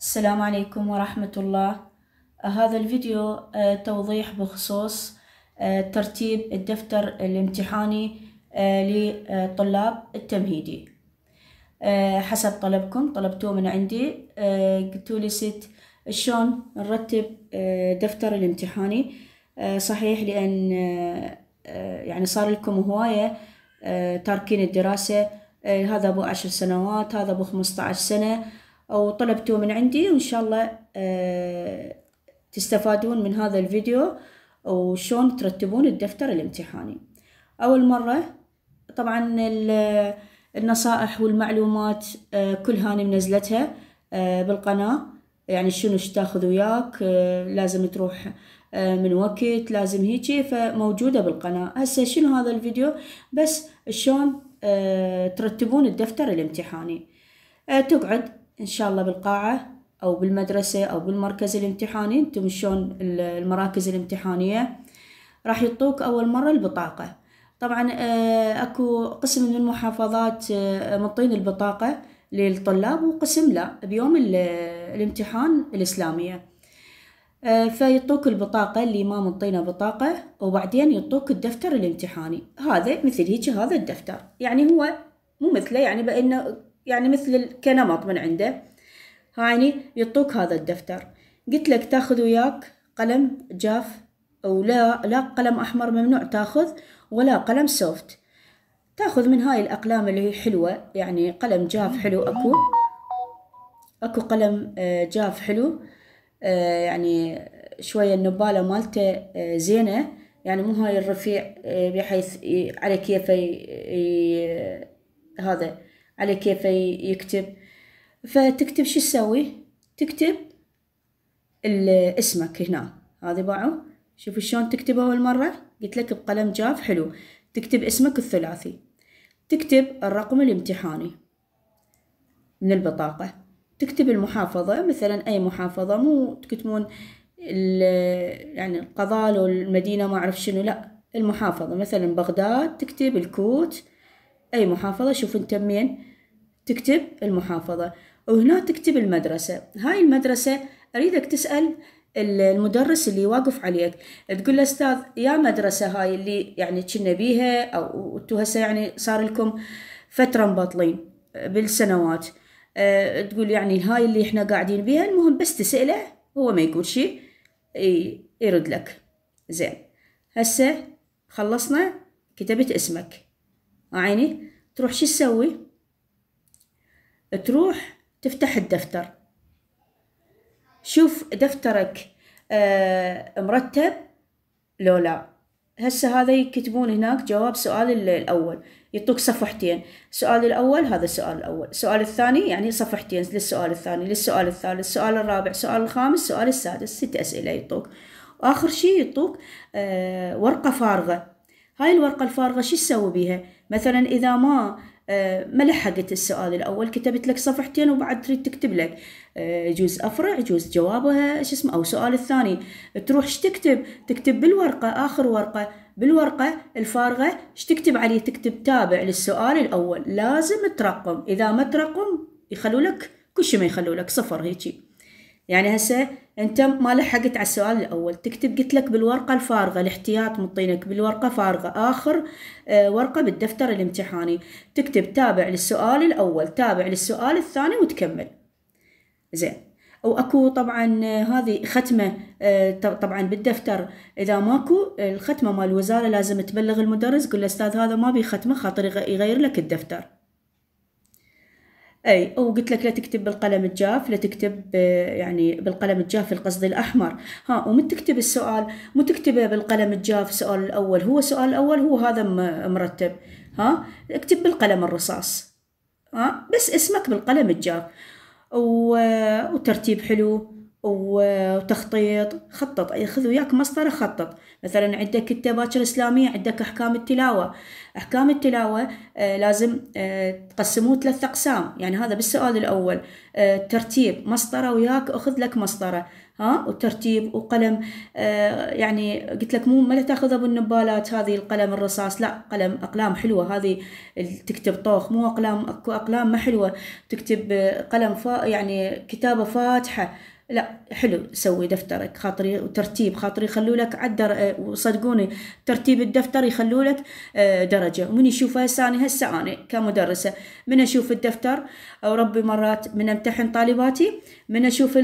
السلام عليكم ورحمة الله آه، هذا الفيديو آه، توضيح بخصوص آه، ترتيب الدفتر الامتحاني لطلاب التمهيدي حسب طلبكم طلبتوه من عندي قلتوا لي ست شلون نرتب دفتر الامتحاني صحيح لأن يعني صار لكم هواية تاركين الدراسة هذا أبو عشر سنوات هذا أبو خمسة عشر سنة وطلبتوه من عندي وإن شاء الله آه، تستفادون من هذا الفيديو وشون ترتبون الدفتر الامتحاني أول مرة طبعا النصائح والمعلومات آه، كلها أنا منزلتها آه، بالقناة يعني شنو تاخذ وياك لازم تروح من وقت لازم هيجي فموجودة بالقناة هسه شنو هذا الفيديو بس شلون ترتبون الدفتر الامتحاني تقعد إن شاء الله بالقاعة أو بالمدرسة أو بالمركز الامتحاني أنتم شلون المراكز الامتحانية راح يعطوك أول مرة البطاقة طبعا آه، أكو قسم من المحافظات آه، مطين البطاقة للطلاب وقسم لا بيوم الامتحان الإسلامية آه، فيعطوك البطاقة اللي ما مطينه بطاقة وبعدين يعطوك الدفتر الامتحاني هذا مثل هيك هذا الدفتر يعني هو مو مثله يعني بأنه يعني مثل كنمط من عنده هاني يعطوك هذا الدفتر قلت لك تاخذ وياك قلم جاف ولا لا قلم احمر ممنوع تاخذ ولا قلم سوفت تاخذ من هاي الاقلام اللي هي حلوه يعني قلم جاف حلو اكو اكو قلم آه، جاف حلو آه، يعني شويه النباله مالته آه، زينه يعني مو هاي الرفيع بحيث على كيفه هذا على كيف يكتب فتكتب شو تسوي تكتب اسمك هنا هذا باعوا شوفوا شلون تكتبه اول مره قلت لك بقلم جاف حلو تكتب اسمك الثلاثي تكتب الرقم الامتحاني من البطاقه تكتب المحافظه مثلا اي محافظه مو تكتبون يعني القضاء لو المدينه ما اعرف شنو لا المحافظه مثلا بغداد تكتب الكوت اي محافظه شوف انت منين تكتب المحافظة وهنا تكتب المدرسة هاي المدرسة أريدك تسأل المدرس اللي واقف عليك تقول له استاذ يا مدرسه هاي اللي يعني كنا بيها او انتوا هسه يعني صار لكم فتره مبطلين بالسنوات أه تقول يعني هاي اللي احنا قاعدين بيها المهم بس تساله هو ما يقول شيء يرد لك زين هسه خلصنا كتبت اسمك عيني تروح شو تسوي تروح تفتح الدفتر شوف دفترك آه، مرتب لو لا هسه هذا يكتبون هناك جواب سؤال الأول يعطوك صفحتين السؤال الأول هذا السؤال الأول السؤال الثاني يعني صفحتين للسؤال الثاني للسؤال الثالث السؤال الرابع السؤال الخامس السؤال السادس ست أسئلة يعطوك وآخر شيء يعطوك آه، ورقة فارغة هاي الورقة الفارغة شو تسوي بيها مثلا إذا ما آه، ما لحقت السؤال الأول كتبت لك صفحتين وبعد تريد تكتب لك آه، جزء أفرع جزء جوابها شو اسمه أو سؤال الثاني تروح ايش تكتب تكتب بالورقة آخر ورقة بالورقة الفارغة ايش تكتب عليه تكتب تابع للسؤال الأول لازم ترقم إذا ما ترقم يخلوا لك كل شيء ما يخلوا لك صفر هيجي يعني هسه انت ما لحقت على السؤال الاول تكتب قلت لك بالورقه الفارغه الاحتياط مطينك بالورقه فارغه اخر آه، ورقه بالدفتر الامتحاني تكتب تابع للسؤال الاول تابع للسؤال الثاني وتكمل زين واكو طبعا آه، هذه ختمه آه، طبعا بالدفتر اذا ماكو الختمه مال الوزاره لازم تبلغ المدرس قل له استاذ هذا ما بي ختمه خاطر يغير لك الدفتر اي او قلت لك لا تكتب بالقلم الجاف لا تكتب آه، يعني بالقلم الجاف القصد الاحمر ها ومن تكتب السؤال مو تكتبه بالقلم الجاف السؤال الاول هو السؤال الاول هو هذا مرتب ها اكتب بالقلم الرصاص ها بس اسمك بالقلم الجاف آه، وترتيب حلو وتخطيط خطط خذ وياك مسطرة خطط مثلا عندك كتابات الإسلامية عندك أحكام التلاوة أحكام التلاوة آه لازم آه تقسموه ثلاث أقسام يعني هذا بالسؤال الأول آه ترتيب مسطرة وياك أخذ لك مسطرة ها وترتيب وقلم آه، يعني قلت لك مو ما تاخذها بالنبالات هذه القلم الرصاص لا قلم أقلام حلوة هذه تكتب طوخ مو أقلام أقلام ما حلوة تكتب آه، قلم فا يعني كتابة فاتحة لا حلو سوي دفترك خاطري وترتيب خاطري يخلوا لك عدر وصدقوني آه، ترتيب الدفتر يخلوا لك آه، درجة ومن يشوفها هسه أنا هسه أنا كمدرسة من أشوف الدفتر أو ربي مرات من أمتحن طالباتي من أشوف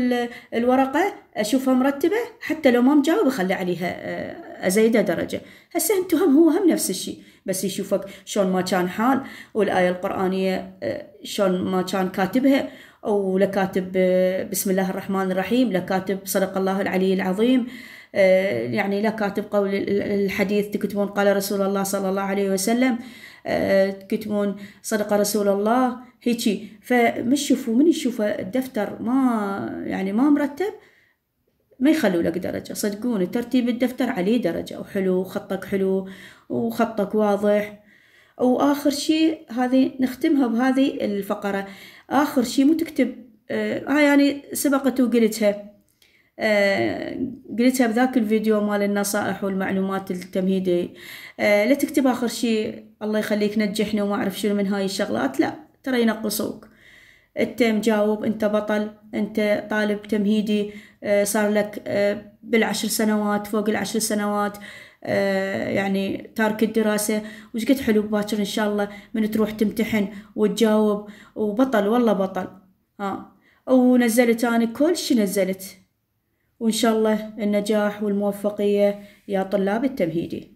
الورقة أشوفها مرتبة حتى لو ما مجاوب أخلي عليها آه، ازيدها درجة هسه أنتم هم هو هم نفس الشيء بس يشوفك شلون ما كان حال والآية القرآنية شلون ما كان كاتبها أو لكاتب آه، بسم الله الرحمن الرحيم لكاتب صدق الله العلي العظيم آه، يعني لكاتب قول الحديث تكتبون قال رسول الله صلى الله عليه وسلم آه، تكتبون صدق رسول الله هيجي فمش شوفوا من يشوف الدفتر ما يعني ما مرتب ما يخلوا لك درجة صدقون ترتيب الدفتر عليه درجة وحلو خطك حلو وخطك واضح وآخر شيء هذه نختمها بهذه الفقرة آخر شي مو تكتب آه هاي آه، يعني سبقت وقلتها آه قلتها بذاك الفيديو مال النصائح والمعلومات التمهيدية آه لا تكتب آخر شي الله يخليك نجحني وما أعرف شنو من هاي الشغلات لا ترى ينقصوك انت مجاوب انت بطل انت طالب تمهيدي آه، صار لك آه، بالعشر سنوات فوق العشر سنوات آه، يعني تارك الدراسة وش قد حلو باكر إن شاء الله من تروح تمتحن وتجاوب وبطل والله بطل ها آه. ونزلت أنا كل شي نزلت وإن شاء الله النجاح والموفقية يا طلاب التمهيدي